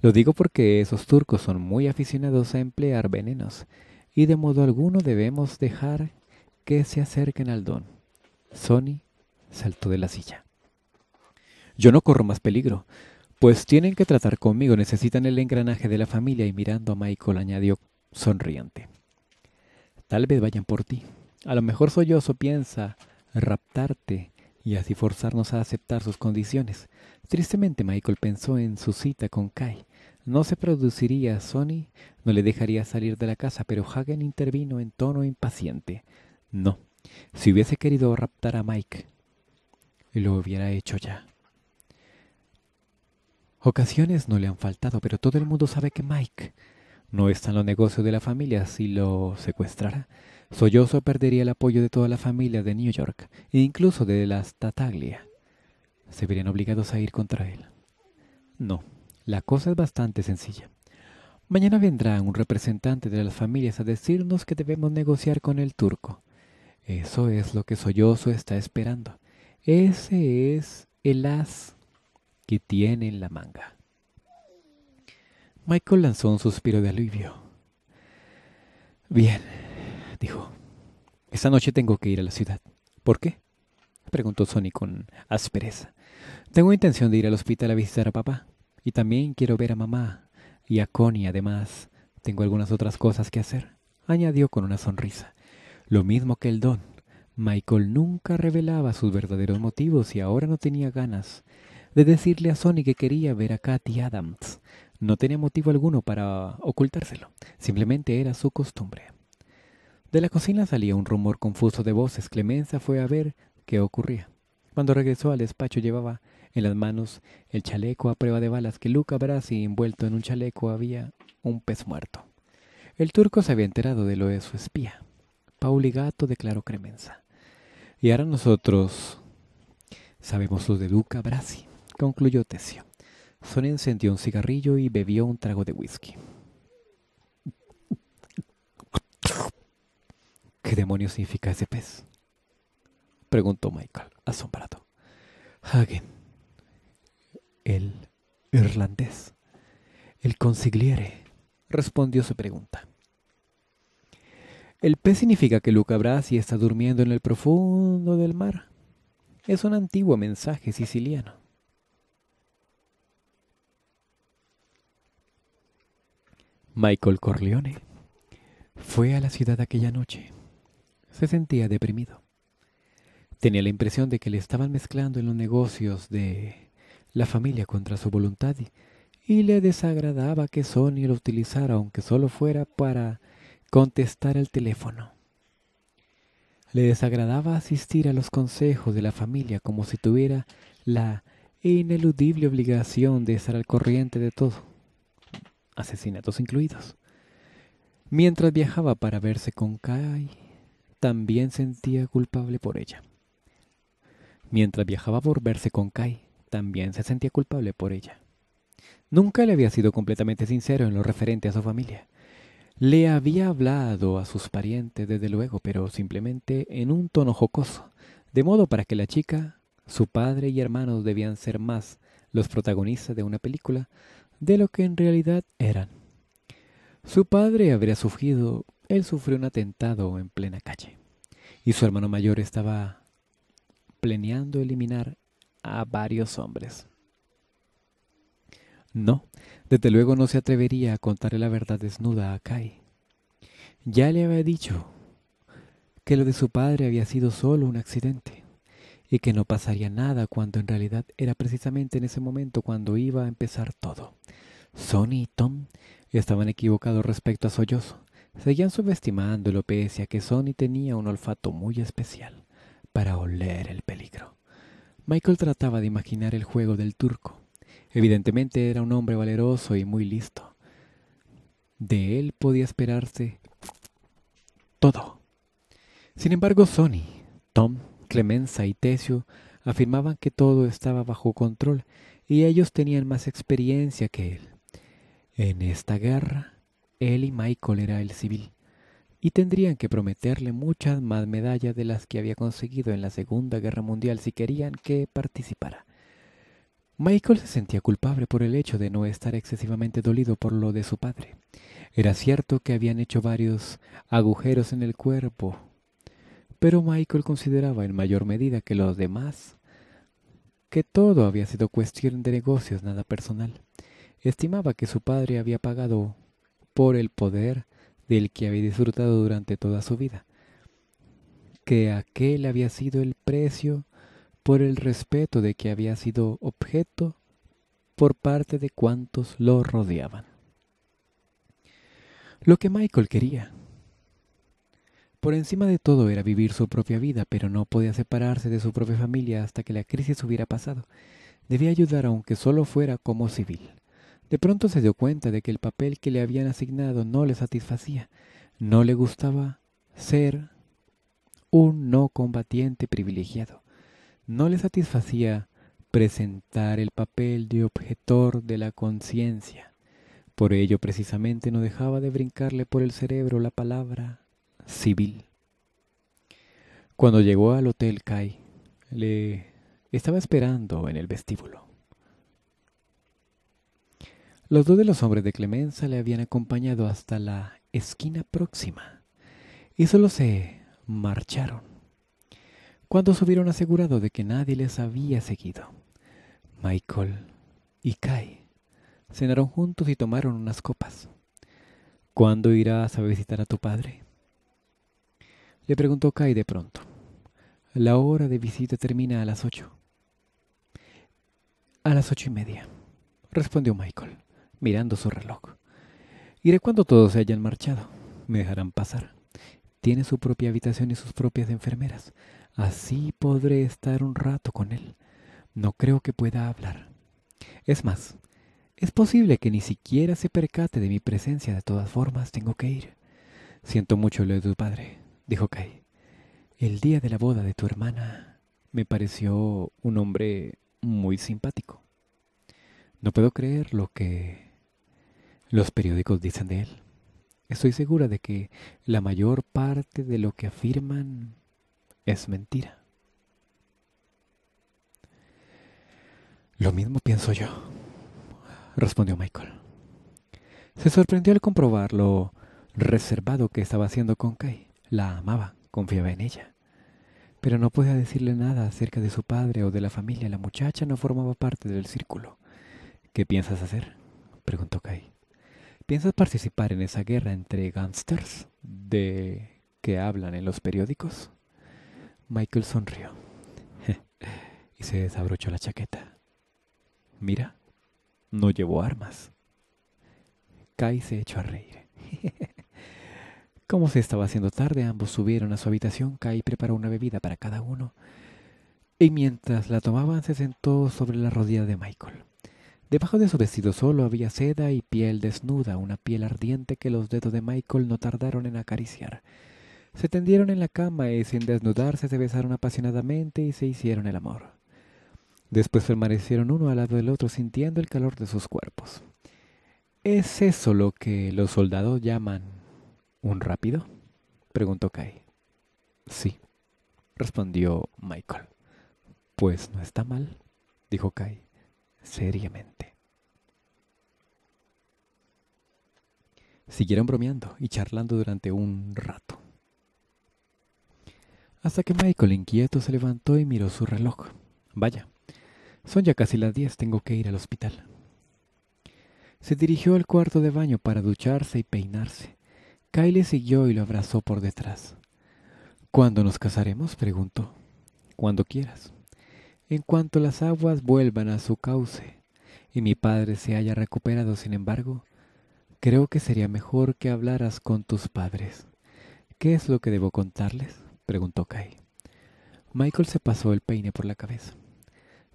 Lo digo porque esos turcos son muy aficionados a emplear venenos, y de modo alguno debemos dejar que se acerquen al don. Sony saltó de la silla. Yo no corro más peligro, pues tienen que tratar conmigo, necesitan el engranaje de la familia y mirando a Michael añadió sonriente. Tal vez vayan por ti. A lo mejor Sollozo piensa raptarte y así forzarnos a aceptar sus condiciones. Tristemente Michael pensó en su cita con Kai. No se produciría Sony, no le dejaría salir de la casa, pero Hagen intervino en tono impaciente. No. Si hubiese querido raptar a Mike, lo hubiera hecho ya. Ocasiones no le han faltado, pero todo el mundo sabe que Mike no está en los negocios de la familia. Si lo secuestrara, Sollozo perdería el apoyo de toda la familia de New York e incluso de las Tataglia. Se verían obligados a ir contra él. No, la cosa es bastante sencilla. Mañana vendrá un representante de las familias a decirnos que debemos negociar con el turco. Eso es lo que Sollozo está esperando. Ese es el as que tiene en la manga. Michael lanzó un suspiro de alivio. Bien, dijo. Esta noche tengo que ir a la ciudad. ¿Por qué? preguntó Sony con aspereza. Tengo intención de ir al hospital a visitar a papá. Y también quiero ver a mamá y a Connie además. Tengo algunas otras cosas que hacer, añadió con una sonrisa. Lo mismo que el don. Michael nunca revelaba sus verdaderos motivos y ahora no tenía ganas de decirle a Sony que quería ver a Katy Adams. No tenía motivo alguno para ocultárselo. Simplemente era su costumbre. De la cocina salía un rumor confuso de voces. Clemenza fue a ver qué ocurría. Cuando regresó al despacho llevaba en las manos el chaleco a prueba de balas que Luca Brasi envuelto en un chaleco había un pez muerto. El turco se había enterado de lo de su espía. Pauli Gato declaró Cremenza. Y ahora nosotros sabemos lo de Luca Brasi, concluyó Tesio. Son encendió un cigarrillo y bebió un trago de whisky. ¿Qué demonios significa ese pez? Preguntó Michael, asombrado. Hagen, el irlandés, el consigliere, respondió su pregunta. El pez significa que Luca Brasi está durmiendo en el profundo del mar. Es un antiguo mensaje siciliano. Michael Corleone fue a la ciudad aquella noche. Se sentía deprimido. Tenía la impresión de que le estaban mezclando en los negocios de la familia contra su voluntad y le desagradaba que Sony lo utilizara, aunque solo fuera para contestar al teléfono. Le desagradaba asistir a los consejos de la familia como si tuviera la ineludible obligación de estar al corriente de todo, asesinatos incluidos. Mientras viajaba para verse con Kai, también sentía culpable por ella. Mientras viajaba por verse con Kai, también se sentía culpable por ella. Nunca le había sido completamente sincero en lo referente a su familia. Le había hablado a sus parientes, desde luego, pero simplemente en un tono jocoso, de modo para que la chica, su padre y hermanos debían ser más los protagonistas de una película de lo que en realidad eran. Su padre habría sufrido, él sufrió un atentado en plena calle, y su hermano mayor estaba planeando eliminar a varios hombres. No, desde luego no se atrevería a contarle la verdad desnuda a Kai. Ya le había dicho que lo de su padre había sido solo un accidente y que no pasaría nada cuando en realidad era precisamente en ese momento cuando iba a empezar todo. Sonny y Tom estaban equivocados respecto a Sollozo. Seguían subestimándolo pese a que Sonny tenía un olfato muy especial para oler el peligro. Michael trataba de imaginar el juego del turco Evidentemente era un hombre valeroso y muy listo. De él podía esperarse todo. Sin embargo, Sonny, Tom, Clemenza y Tesio afirmaban que todo estaba bajo control y ellos tenían más experiencia que él. En esta guerra, él y Michael era el civil y tendrían que prometerle muchas más medallas de las que había conseguido en la Segunda Guerra Mundial si querían que participara. Michael se sentía culpable por el hecho de no estar excesivamente dolido por lo de su padre. Era cierto que habían hecho varios agujeros en el cuerpo, pero Michael consideraba en mayor medida que los demás que todo había sido cuestión de negocios, nada personal. Estimaba que su padre había pagado por el poder del que había disfrutado durante toda su vida, que aquel había sido el precio por el respeto de que había sido objeto por parte de cuantos lo rodeaban. Lo que Michael quería. Por encima de todo era vivir su propia vida, pero no podía separarse de su propia familia hasta que la crisis hubiera pasado. Debía ayudar aunque solo fuera como civil. De pronto se dio cuenta de que el papel que le habían asignado no le satisfacía. No le gustaba ser un no combatiente privilegiado no le satisfacía presentar el papel de objetor de la conciencia. Por ello precisamente no dejaba de brincarle por el cerebro la palabra civil. Cuando llegó al Hotel Kai, le estaba esperando en el vestíbulo. Los dos de los hombres de Clemenza le habían acompañado hasta la esquina próxima y solo se marcharon cuando se hubieron asegurado de que nadie les había seguido. Michael y Kai cenaron juntos y tomaron unas copas. ¿Cuándo irás a visitar a tu padre? Le preguntó Kai de pronto. La hora de visita termina a las ocho. A las ocho y media, respondió Michael, mirando su reloj. Iré cuando todos se hayan marchado. Me dejarán pasar. Tiene su propia habitación y sus propias enfermeras. Así podré estar un rato con él. No creo que pueda hablar. Es más, es posible que ni siquiera se percate de mi presencia. De todas formas, tengo que ir. Siento mucho lo de tu padre, dijo Kai. El día de la boda de tu hermana me pareció un hombre muy simpático. No puedo creer lo que los periódicos dicen de él. Estoy segura de que la mayor parte de lo que afirman es mentira. Lo mismo pienso yo, respondió Michael. Se sorprendió al comprobar lo reservado que estaba haciendo con Kai. La amaba, confiaba en ella. Pero no podía decirle nada acerca de su padre o de la familia. La muchacha no formaba parte del círculo. ¿Qué piensas hacer? preguntó Kai. ¿Piensas participar en esa guerra entre gángsters de que hablan en los periódicos? Michael sonrió [LAUGHS] y se desabrochó la chaqueta. Mira, no llevó armas. Kai se echó a reír. [LAUGHS] Como se estaba haciendo tarde, ambos subieron a su habitación. Kai preparó una bebida para cada uno y mientras la tomaban se sentó sobre la rodilla de Michael. Debajo de su vestido solo había seda y piel desnuda, una piel ardiente que los dedos de Michael no tardaron en acariciar. Se tendieron en la cama y sin desnudarse se besaron apasionadamente y se hicieron el amor. Después permanecieron uno al lado del otro sintiendo el calor de sus cuerpos. ¿Es eso lo que los soldados llaman un rápido? preguntó Kai. Sí, respondió Michael. Pues no está mal, dijo Kai seriamente. Siguieron bromeando y charlando durante un rato. Hasta que Michael inquieto se levantó y miró su reloj. Vaya, son ya casi las diez, tengo que ir al hospital. Se dirigió al cuarto de baño para ducharse y peinarse. Kyle siguió y lo abrazó por detrás. ¿Cuándo nos casaremos? preguntó. Cuando quieras en cuanto las aguas vuelvan a su cauce y mi padre se haya recuperado, sin embargo, creo que sería mejor que hablaras con tus padres. ¿Qué es lo que debo contarles? preguntó Kai. Michael se pasó el peine por la cabeza.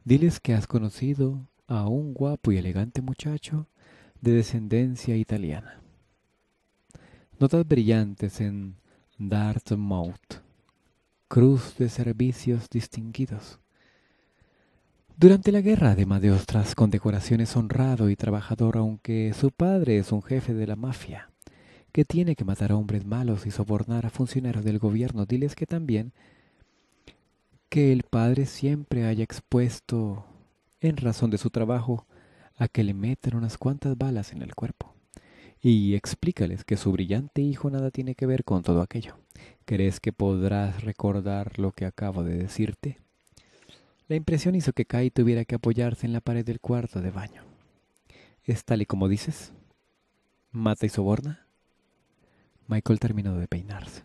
Diles que has conocido a un guapo y elegante muchacho de descendencia italiana. Notas brillantes en Dartmouth. Cruz de servicios distinguidos. Durante la guerra, además de otras condecoraciones, honrado y trabajador, aunque su padre es un jefe de la mafia, que tiene que matar a hombres malos y sobornar a funcionarios del gobierno, diles que también que el padre siempre haya expuesto, en razón de su trabajo, a que le metan unas cuantas balas en el cuerpo. Y explícales que su brillante hijo nada tiene que ver con todo aquello. ¿Crees que podrás recordar lo que acabo de decirte? La impresión hizo que Kai tuviera que apoyarse en la pared del cuarto de baño. ¿Es tal y como dices? ¿Mata y soborna? Michael terminó de peinarse.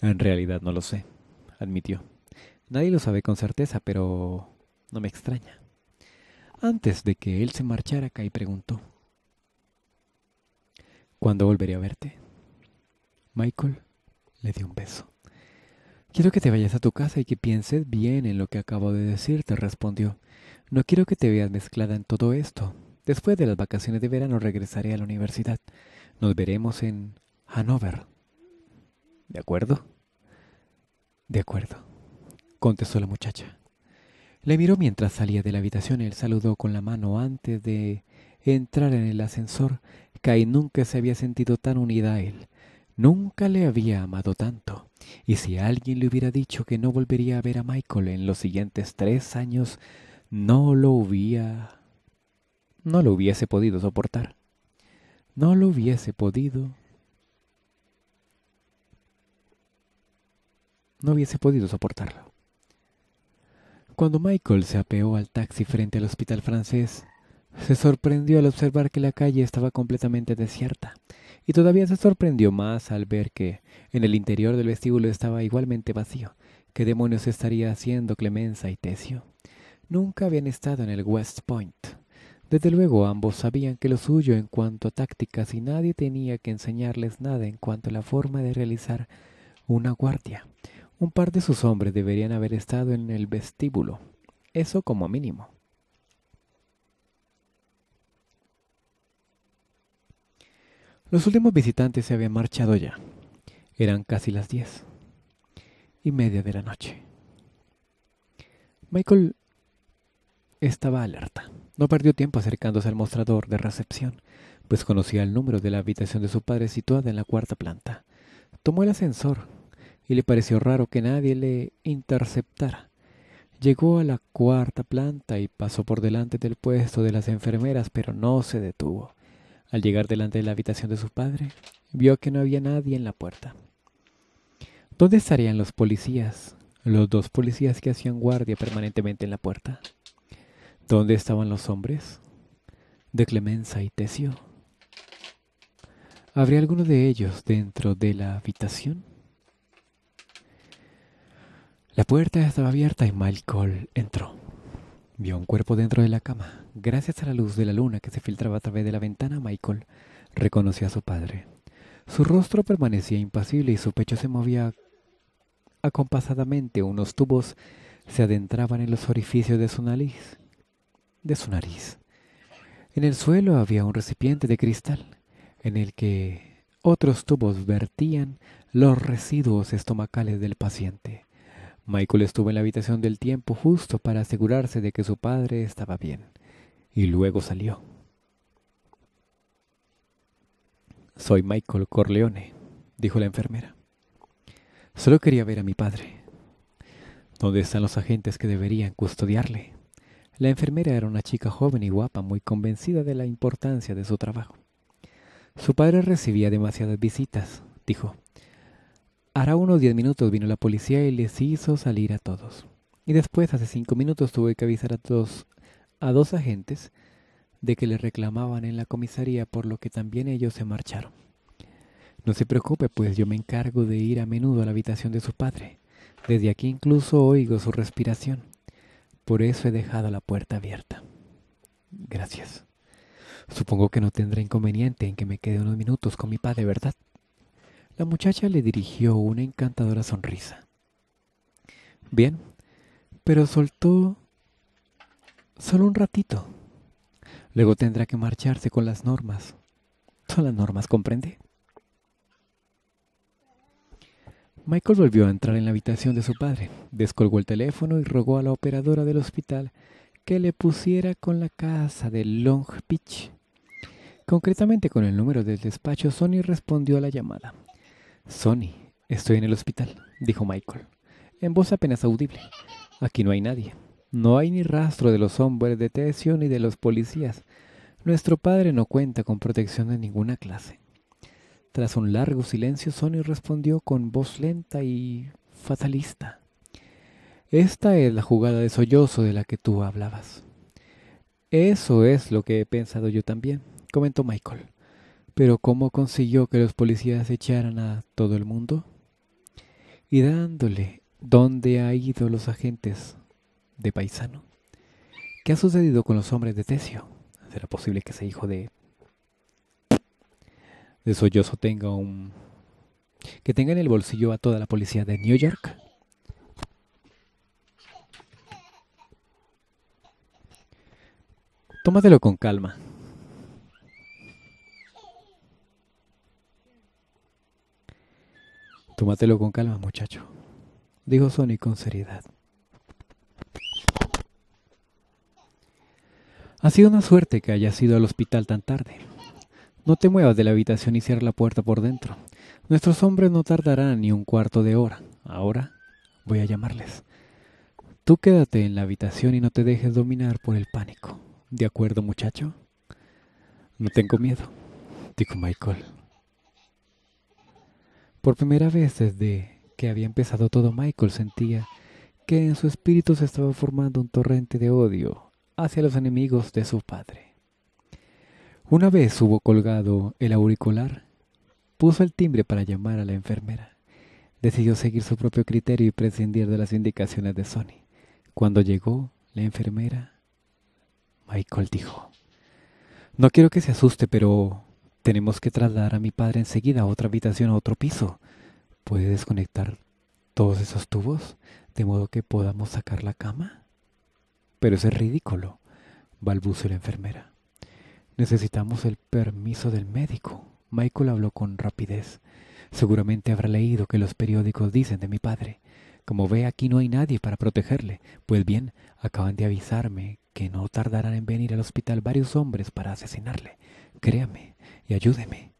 En realidad no lo sé, admitió. Nadie lo sabe con certeza, pero no me extraña. Antes de que él se marchara, Kai preguntó. ¿Cuándo volveré a verte? Michael le dio un beso. Quiero que te vayas a tu casa y que pienses bien en lo que acabo de decirte, respondió. No quiero que te veas mezclada en todo esto. Después de las vacaciones de verano regresaré a la universidad. Nos veremos en Hanover. ¿De acuerdo? De acuerdo, contestó la muchacha. Le miró mientras salía de la habitación. y Él saludó con la mano antes de entrar en el ascensor. Kai nunca se había sentido tan unida a él. Nunca le había amado tanto, y si alguien le hubiera dicho que no volvería a ver a Michael en los siguientes tres años, no lo hubiera... no lo hubiese podido soportar. No lo hubiese podido... No hubiese podido soportarlo. Cuando Michael se apeó al taxi frente al hospital francés, se sorprendió al observar que la calle estaba completamente desierta y todavía se sorprendió más al ver que en el interior del vestíbulo estaba igualmente vacío. ¿Qué demonios estaría haciendo Clemenza y Tesio? Nunca habían estado en el West Point. Desde luego ambos sabían que lo suyo en cuanto a tácticas y nadie tenía que enseñarles nada en cuanto a la forma de realizar una guardia. Un par de sus hombres deberían haber estado en el vestíbulo, eso como mínimo. Los últimos visitantes se habían marchado ya. Eran casi las diez y media de la noche. Michael estaba alerta. No perdió tiempo acercándose al mostrador de recepción, pues conocía el número de la habitación de su padre situada en la cuarta planta. Tomó el ascensor y le pareció raro que nadie le interceptara. Llegó a la cuarta planta y pasó por delante del puesto de las enfermeras, pero no se detuvo. Al llegar delante de la habitación de su padre, vio que no había nadie en la puerta. ¿Dónde estarían los policías? Los dos policías que hacían guardia permanentemente en la puerta. ¿Dónde estaban los hombres? De Clemenza y Tesio. ¿Habría alguno de ellos dentro de la habitación? La puerta estaba abierta y Malcolm entró. Vio un cuerpo dentro de la cama. Gracias a la luz de la luna que se filtraba a través de la ventana, Michael reconoció a su padre. Su rostro permanecía impasible y su pecho se movía acompasadamente. Unos tubos se adentraban en los orificios de su nariz. De su nariz. En el suelo había un recipiente de cristal en el que otros tubos vertían los residuos estomacales del paciente. Michael estuvo en la habitación del tiempo justo para asegurarse de que su padre estaba bien y luego salió. Soy Michael Corleone, dijo la enfermera. Solo quería ver a mi padre. ¿Dónde están los agentes que deberían custodiarle? La enfermera era una chica joven y guapa, muy convencida de la importancia de su trabajo. Su padre recibía demasiadas visitas, dijo. Hará unos diez minutos vino la policía y les hizo salir a todos. Y después, hace cinco minutos, tuve que avisar a todos a dos agentes de que le reclamaban en la comisaría por lo que también ellos se marcharon. No se preocupe, pues yo me encargo de ir a menudo a la habitación de su padre. Desde aquí incluso oigo su respiración. Por eso he dejado la puerta abierta. Gracias. Supongo que no tendrá inconveniente en que me quede unos minutos con mi padre, ¿verdad? La muchacha le dirigió una encantadora sonrisa. Bien, pero soltó Solo un ratito. Luego tendrá que marcharse con las normas. Son las normas, ¿comprende? Michael volvió a entrar en la habitación de su padre, descolgó el teléfono y rogó a la operadora del hospital que le pusiera con la casa de Long Beach. Concretamente con el número del despacho, Sony respondió a la llamada. Sony, estoy en el hospital, dijo Michael, en voz apenas audible. Aquí no hay nadie. No hay ni rastro de los hombres de Tesio ni de los policías. Nuestro padre no cuenta con protección de ninguna clase. Tras un largo silencio, Sonny respondió con voz lenta y fatalista. Esta es la jugada de sollozo de la que tú hablabas. Eso es lo que he pensado yo también, comentó Michael. Pero ¿cómo consiguió que los policías echaran a todo el mundo? Y dándole, ¿dónde ha ido los agentes? de paisano. ¿Qué ha sucedido con los hombres de Tesio? ¿Será posible que ese hijo de de sollozo tenga un que tenga en el bolsillo a toda la policía de New York? Tómatelo con calma. Tómatelo con calma, muchacho, dijo Sonny con seriedad. Ha sido una suerte que hayas ido al hospital tan tarde. No te muevas de la habitación y cierra la puerta por dentro. Nuestros hombres no tardarán ni un cuarto de hora. Ahora voy a llamarles. Tú quédate en la habitación y no te dejes dominar por el pánico. ¿De acuerdo, muchacho? No tengo miedo, dijo Michael. Por primera vez desde que había empezado todo, Michael sentía que en su espíritu se estaba formando un torrente de odio hacia los enemigos de su padre. Una vez hubo colgado el auricular, puso el timbre para llamar a la enfermera. Decidió seguir su propio criterio y prescindir de las indicaciones de Sony. Cuando llegó la enfermera, Michael dijo, No quiero que se asuste, pero tenemos que trasladar a mi padre enseguida a otra habitación, a otro piso. ¿Puede desconectar todos esos tubos de modo que podamos sacar la cama? Pero es ridículo, balbuceó la enfermera. Necesitamos el permiso del médico. Michael habló con rapidez. Seguramente habrá leído que los periódicos dicen de mi padre. Como ve, aquí no hay nadie para protegerle. Pues bien, acaban de avisarme que no tardarán en venir al hospital varios hombres para asesinarle. Créame y ayúdeme.